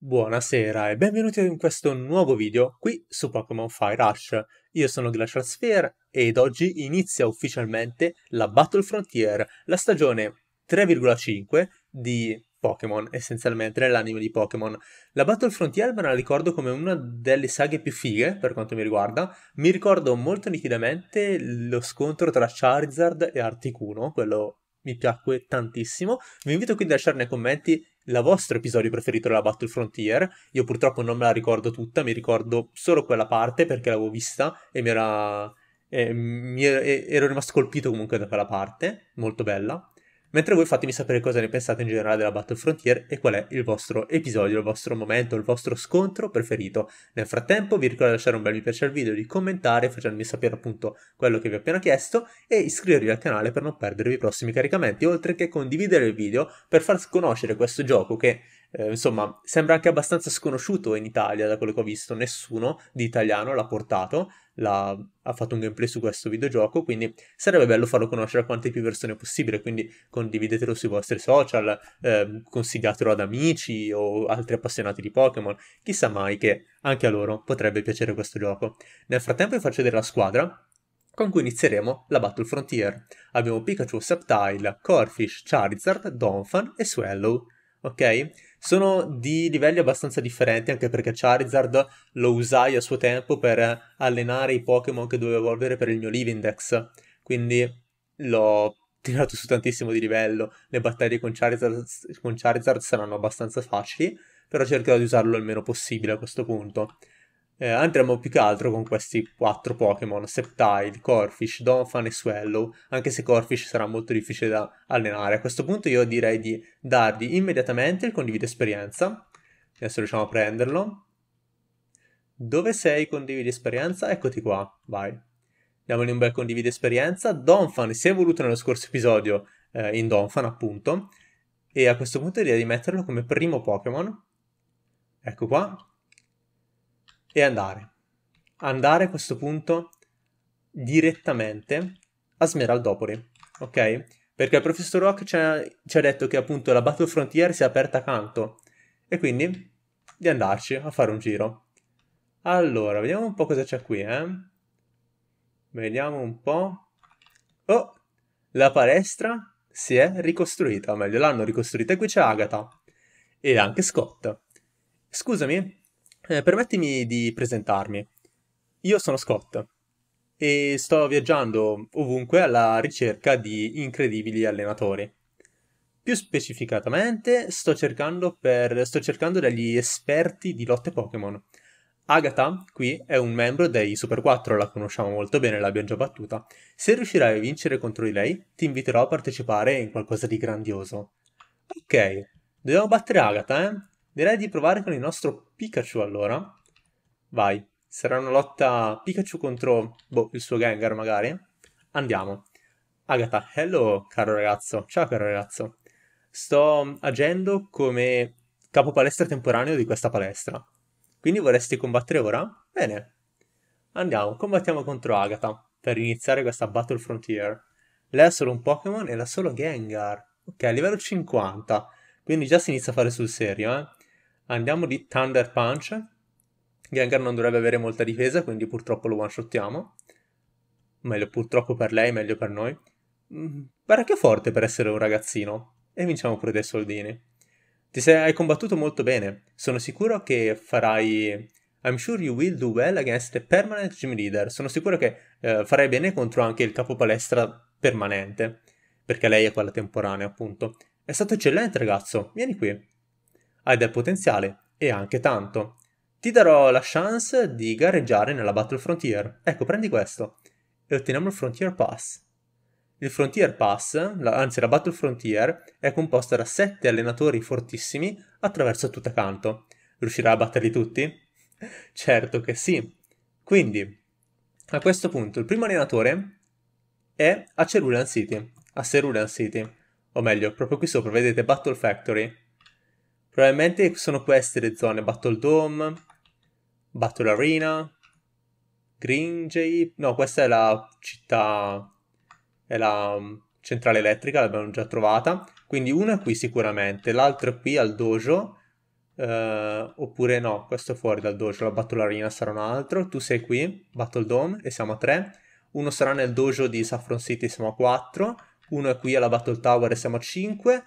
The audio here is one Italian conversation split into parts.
Buonasera e benvenuti in questo nuovo video qui su Pokémon Fire Rush. Io sono Glacial Sphere ed oggi inizia ufficialmente la Battle Frontier, la stagione 3,5 di Pokémon, essenzialmente nell'anime di Pokémon. La Battle Frontier me la ricordo come una delle saghe più fighe per quanto mi riguarda. Mi ricordo molto nitidamente lo scontro tra Charizard e Articuno, quello mi piacque tantissimo. Vi invito quindi a lasciare nei commenti la vostro episodio preferito della Battle Frontier. Io purtroppo non me la ricordo tutta, mi ricordo solo quella parte perché l'avevo vista e mi era... E mi ero, ero rimasto colpito comunque da quella parte, molto bella. Mentre voi fatemi sapere cosa ne pensate in generale della Battle Frontier e qual è il vostro episodio, il vostro momento, il vostro scontro preferito. Nel frattempo vi ricordo di lasciare un bel mi piace al video, di commentare facendomi sapere appunto quello che vi ho appena chiesto e iscrivervi al canale per non perdervi i prossimi caricamenti, oltre che condividere il video per far conoscere questo gioco che eh, insomma sembra anche abbastanza sconosciuto in Italia da quello che ho visto, nessuno di italiano l'ha portato, la... ha fatto un gameplay su questo videogioco, quindi sarebbe bello farlo conoscere a quante più persone possibile, quindi condividetelo sui vostri social, eh, consigliatelo ad amici o altri appassionati di Pokémon, chissà mai che anche a loro potrebbe piacere questo gioco. Nel frattempo vi faccio vedere la squadra, con cui inizieremo la Battle Frontier. Abbiamo Pikachu, Sceptile, Corfish, Charizard, Donphan e Swallow ok? Sono di livelli abbastanza differenti, anche perché Charizard lo usai a suo tempo per allenare i Pokémon che dovevo evolvere per il mio Livindex, quindi l'ho tirato su tantissimo di livello. Le battaglie con Charizard, con Charizard saranno abbastanza facili, però cercherò di usarlo il meno possibile a questo punto. Eh, andremo più che altro con questi quattro Pokémon, Sceptile, Corfish, Donphan e Swallow, anche se Corfish sarà molto difficile da allenare. A questo punto io direi di dargli immediatamente il condivido esperienza, adesso riusciamo a prenderlo. Dove sei condividi esperienza? Eccoti qua, vai. Diamogli un bel condivido esperienza. Donphan si è evoluto nello scorso episodio eh, in Donphan appunto, e a questo punto direi di metterlo come primo Pokémon. Ecco qua, e andare. Andare a questo punto direttamente a Smeraldopoli, ok? Perché il professor Rock ci ha, ci ha detto che appunto la Battle Frontier si è aperta accanto e quindi di andarci a fare un giro. Allora, vediamo un po' cosa c'è qui, eh? Vediamo un po'. Oh, la palestra si è ricostruita, o meglio, l'hanno ricostruita. E qui c'è Agatha e anche Scott. Scusami, eh, permettimi di presentarmi. Io sono Scott e sto viaggiando ovunque alla ricerca di incredibili allenatori. Più specificatamente sto cercando, per, sto cercando degli esperti di lotte Pokémon. Agatha, qui, è un membro dei Super 4, la conosciamo molto bene, l'abbiamo già battuta. Se riuscirai a vincere contro di lei, ti inviterò a partecipare in qualcosa di grandioso. Ok, dobbiamo battere Agatha, eh? Direi di provare con il nostro Pikachu allora. Vai, sarà una lotta Pikachu contro boh, il suo Gengar magari. Andiamo. Agatha, hello caro ragazzo. Ciao caro ragazzo. Sto agendo come capo palestra temporaneo di questa palestra. Quindi vorresti combattere ora? Bene. Andiamo, combattiamo contro Agatha per iniziare questa Battle Frontier. Lei ha solo un Pokémon e la solo Gengar. Ok, livello 50. Quindi già si inizia a fare sul serio, eh. Andiamo di Thunder Punch. Gengar non dovrebbe avere molta difesa, quindi purtroppo lo one-shottiamo. Meglio purtroppo per lei, meglio per noi. Parecchio mm, forte per essere un ragazzino. E vinciamo pure dei soldini. Ti sei hai combattuto molto bene. Sono sicuro che farai... I'm sure you will do well against the permanent gym leader. Sono sicuro che eh, farai bene contro anche il capo palestra permanente. Perché lei è quella temporanea, appunto. È stato eccellente, ragazzo. Vieni qui hai del potenziale e anche tanto. Ti darò la chance di gareggiare nella Battle Frontier. Ecco, prendi questo e otteniamo il Frontier Pass. Il Frontier Pass, la, anzi la Battle Frontier, è composta da 7 allenatori fortissimi attraverso tutto canto. Riuscirà a batterli tutti? Certo che sì. Quindi, a questo punto, il primo allenatore è a Cerulean City, a Cerulean City, o meglio, proprio qui sopra vedete Battle Factory. Probabilmente sono queste le zone, Battle Dome, Battle Arena, Green No, questa è la città... è la mm, centrale elettrica, l'abbiamo già trovata. Quindi una è qui sicuramente, l'altra è qui al dojo, eh, oppure no, questo è fuori dal dojo, la Battle Arena sarà un altro. Tu sei qui, Battle Dome, e siamo a tre. Uno sarà nel dojo di Saffron City, siamo a quattro. Uno è qui alla Battle Tower e siamo a cinque.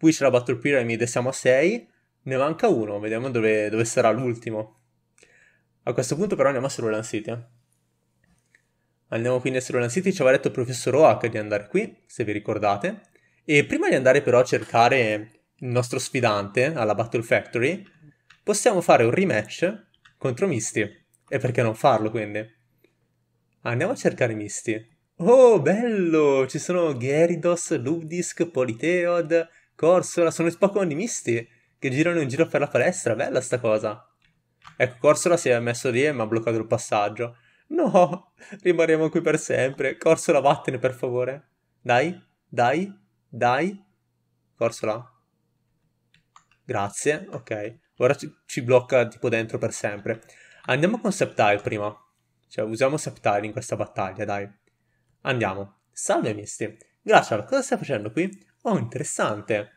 Qui c'è la Battle Pyramid e siamo a 6. Ne manca uno, vediamo dove, dove sarà l'ultimo. A questo punto però andiamo a Cerulean City. Eh. Andiamo quindi a Cerulean City, ci aveva detto il professor Oak di andare qui, se vi ricordate. E prima di andare però a cercare il nostro sfidante alla Battle Factory, possiamo fare un rematch contro Misty. E perché non farlo quindi? Andiamo a cercare Misty. Oh, bello! Ci sono Gyarados, Lubdisk, Politeod, Corsola, sono i Spocco animisti che girano in giro per la palestra, bella sta cosa. Ecco, Corsola si è messo lì e mi ha bloccato il passaggio. No, rimarremo qui per sempre. Corsola, vattene per favore. Dai, dai, dai. Corsola. Grazie, ok. Ora ci, ci blocca tipo dentro per sempre. Andiamo con Septile prima. Cioè, usiamo Septile in questa battaglia, dai. Andiamo. Salve, misti. Glacial, cosa stai facendo qui? Oh, interessante.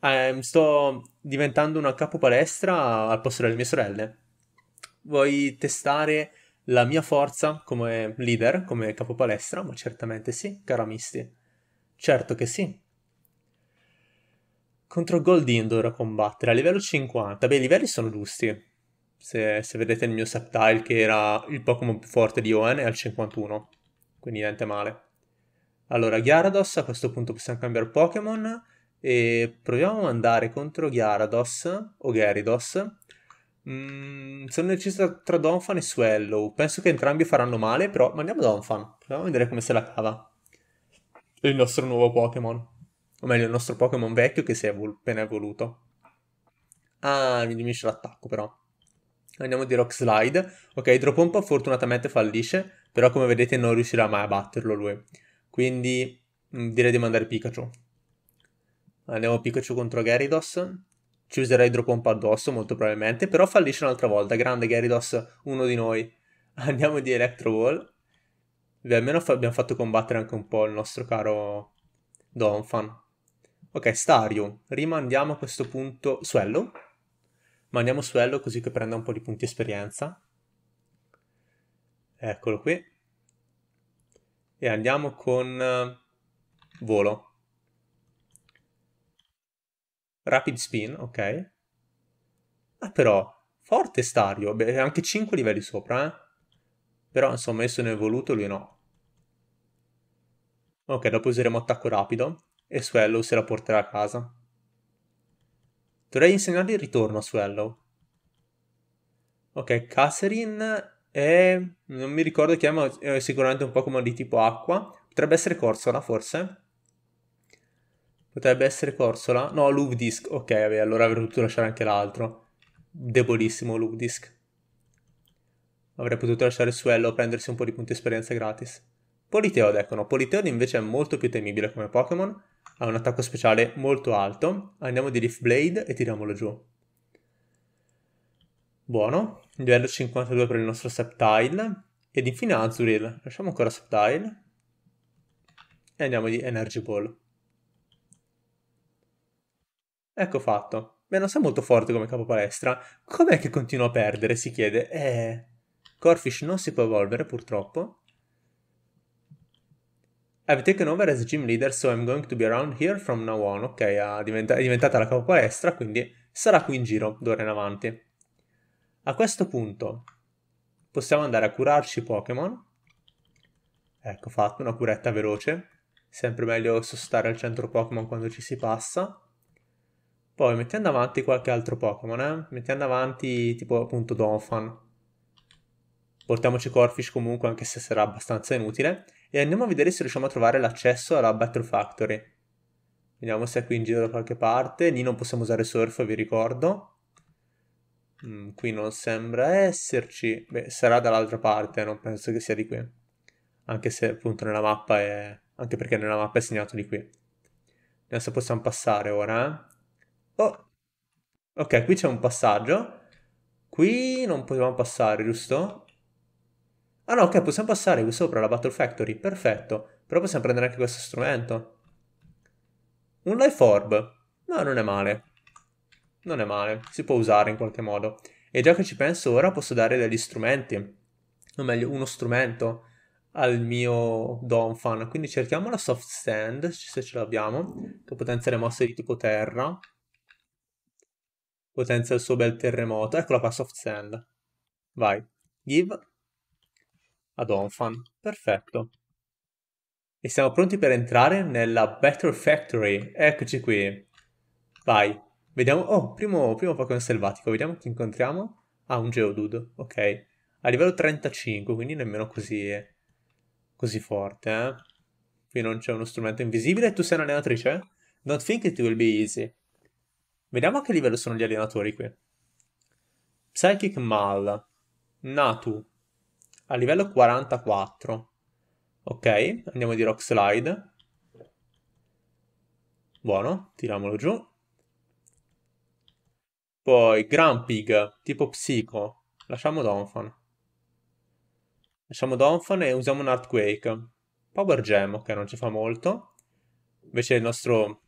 Ehm, sto diventando una capo palestra al posto delle mie sorelle. Vuoi testare la mia forza come leader, come capo palestra? Ma certamente sì, cara Misty. Certo che sì. Contro Goldin dovrò combattere a livello 50. Beh, i livelli sono giusti. Se, se vedete il mio Sceptile, che era il Pokémon più forte di Owen, è al 51. Quindi niente male. Allora, Gyarados, a questo punto possiamo cambiare Pokémon e proviamo ad andare contro Gyarados o Gyarados. Mm, sono deciso tra Donphan e Swellow. Penso che entrambi faranno male, però mandiamo Donphan. Proviamo a vedere come se la cava. Il nostro nuovo Pokémon. O meglio, il nostro Pokémon vecchio che si è evol- appena evoluto. Ah, mi diminuisce l'attacco però. Andiamo di Rock Slide. Ok, Dropompa fortunatamente fallisce, però come vedete non riuscirà mai a batterlo lui. Quindi mm, direi di mandare Pikachu. Andiamo Pikachu contro Gyarados. Ci userà Hydropompa addosso molto probabilmente, però fallisce un'altra volta. Grande Gyarados, uno di noi. Andiamo di Electro Ball. Beh, almeno fa- abbiamo fatto combattere anche un po' il nostro caro Donphan. Ok, Stario. Rimandiamo a questo punto Suello. Mandiamo Suello così che prenda un po' di punti esperienza. Eccolo qui e andiamo con eh, volo. Rapid spin, ok. Ah, però, forte Stario, Beh, anche 5 livelli sopra, eh. Però, insomma, esso ne è voluto, lui no. Ok, dopo useremo attacco rapido e Swallow se la porterà a casa. Dovrei insegnargli il ritorno a Swallow. Ok, Kasserin è, non mi ricordo chi è, ma è sicuramente un Pokémon di tipo acqua. Potrebbe essere Corsola, forse? Potrebbe essere Corsola? No, Luvdisk. Ok, vabbè, allora avrei potuto lasciare anche l'altro. Debolissimo Luvdisk. Avrei potuto lasciare Suello a prendersi un po' di punti esperienza gratis. Politeod, ecco, no. Politeod invece è molto più temibile come Pokémon. Ha un attacco speciale molto alto. Andiamo di Leaf Blade e tiriamolo giù. Buono livello 52 per il nostro Septile. Ed infine Azuril. Lasciamo ancora Septile. E andiamo di Energy Ball. Ecco fatto. Beh, non sei molto forte come capo palestra. Com'è che continua a perdere? Si chiede. Eh... Corfish non si può evolvere, purtroppo. I've taken over as gym leader, so I'm going to be around here from now on. Ok, è diventata la capo palestra, quindi sarà qui in giro d'ora in avanti. A questo punto possiamo andare a curarci Pokémon. Ecco fatto, una curetta veloce. Sempre meglio sostare al centro Pokémon quando ci si passa. Poi mettendo avanti qualche altro Pokémon, eh? mettendo avanti tipo appunto Donphan. Portiamoci Corfish comunque anche se sarà abbastanza inutile. E andiamo a vedere se riusciamo a trovare l'accesso alla Battle Factory. Vediamo se è qui in giro da qualche parte. Lì non possiamo usare Surf, vi ricordo. Mm, qui non sembra esserci. Beh, sarà dall'altra parte, non penso che sia di qui. Anche se appunto nella mappa è... Anche perché nella mappa è segnato di qui. Adesso possiamo passare ora. Eh? Oh! Ok, qui c'è un passaggio. Qui non potevamo passare, giusto? Ah no, ok, possiamo passare qui sopra la Battle Factory, perfetto. Però possiamo prendere anche questo strumento. Un Life Orb. No, non è male non è male, si può usare in qualche modo. E già che ci penso ora posso dare degli strumenti, o meglio uno strumento al mio Donphan. Quindi cerchiamo la soft stand, se ce l'abbiamo, che potenzia le mosse di tipo terra, potenzia il suo bel terremoto. Eccola qua, soft stand. Vai, give a Donphan, perfetto. E siamo pronti per entrare nella Better Factory. Eccoci qui. Vai, Vediamo, oh, primo, primo Pokémon selvatico, vediamo chi incontriamo. Ah, un Geodude. ok. A livello 35, quindi nemmeno così, così forte, eh. Qui non c'è uno strumento invisibile, tu sei un'allenatrice? Don't think it will be easy. Vediamo a che livello sono gli allenatori qui. Psychic Mal, Natu, a livello 44. Ok, andiamo di Rock Slide. Buono, tiriamolo giù. Poi Grumpig, tipo Psico. Lasciamo Donphan. Lasciamo Donphan e usiamo un Earthquake. Power Gem, ok, non ci fa molto. Invece il nostro...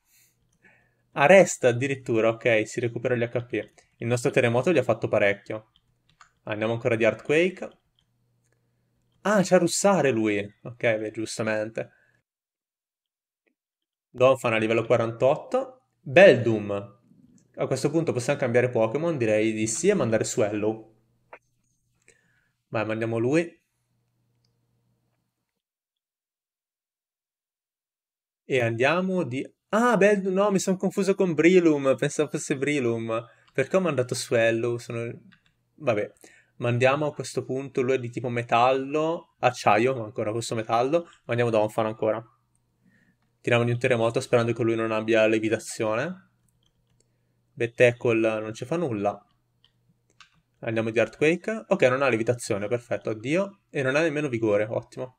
Arresta addirittura, ok, si recupera gli HP. Il nostro terremoto gli ha fatto parecchio. Andiamo ancora di Earthquake. Ah, c'è Russare lui. Ok, beh, giustamente. Donphan a livello 48. Beldum, a questo punto possiamo cambiare Pokémon, direi di sì e mandare Swellow. Vai, mandiamo lui. E andiamo di... Ah, beh, no, mi sono confuso con Brilum, pensavo fosse Brilum. Perché ho mandato Swellow? Sono... Vabbè, mandiamo a questo punto, lui è di tipo metallo, acciaio, ma ancora questo metallo, mandiamo Donphan ancora. Tiriamo di un terremoto sperando che lui non abbia levitazione. Bettackle non ci fa nulla. Andiamo di Earthquake. Ok, non ha levitazione, perfetto, addio. E non ha nemmeno vigore, ottimo.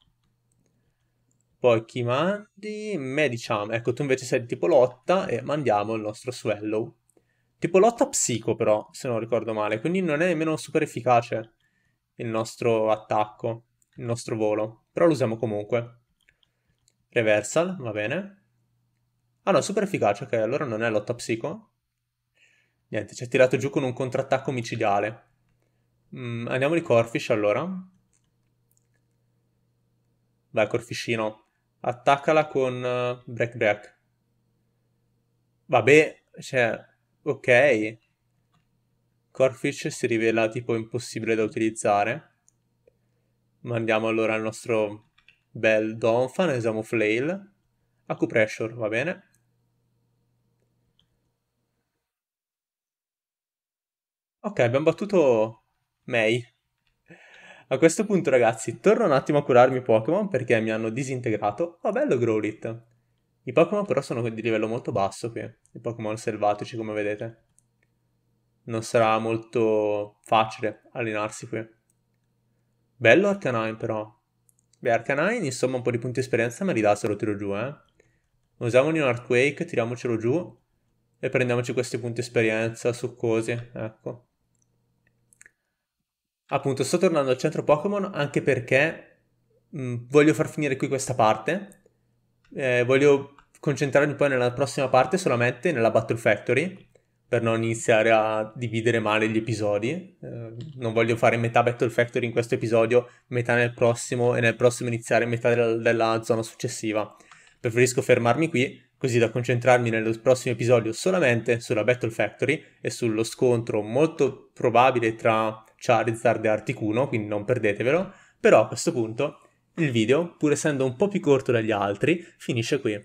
Poi chi mandi? Medicham. Ecco, tu invece sei di tipo lotta e mandiamo il nostro Swallow. Tipo lotta psico però, se non ricordo male. Quindi non è nemmeno super efficace il nostro attacco, il nostro volo. Però lo usiamo comunque. Reversal, va bene. Ah no, super efficace, ok, allora non è lotta psico. Niente, ci ha tirato giù con un contrattacco micidiale. Mm, andiamo di Corfish allora. Vai Corfishino, attaccala con uh, Break Break. Vabbè, cioè, ok. Corfish si rivela tipo impossibile da utilizzare. Mandiamo allora il nostro bel Donphan, usiamo Flail. Acupressure, va bene. Ok, abbiamo battuto May. A questo punto, ragazzi, torno un attimo a curarmi i Pokémon perché mi hanno disintegrato. Oh, bello Growlit. I Pokémon però sono di livello molto basso qui, eh. i Pokémon selvatici come vedete. Non sarà molto facile allenarsi qui. Bello Arcanine però. Beh, Arcanine, insomma, un po' di punti esperienza me li dà se lo tiro giù, eh. Usiamogli un Earthquake, tiriamocelo giù e prendiamoci questi punti esperienza succosi, ecco. Appunto, sto tornando al centro Pokémon anche perché mh, mm, voglio far finire qui questa parte. Eh, voglio concentrarmi poi nella prossima parte solamente nella Battle Factory per non iniziare a dividere male gli episodi. Eh, non voglio fare metà Battle Factory in questo episodio, metà nel prossimo e nel prossimo iniziare metà della, della zona successiva. Preferisco fermarmi qui così da concentrarmi nel prossimo episodio solamente sulla Battle Factory e sullo scontro molto probabile tra Charizard e Articuno, quindi non perdetevelo, però a questo punto il video, pur essendo un po' più corto degli altri, finisce qui.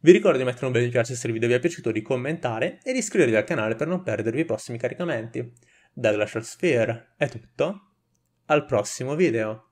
Vi ricordo di mettere un bel mi piace se il video vi è piaciuto, di commentare e di iscrivervi al canale per non perdervi i prossimi caricamenti. Da Glacial Sphere è tutto, al prossimo video!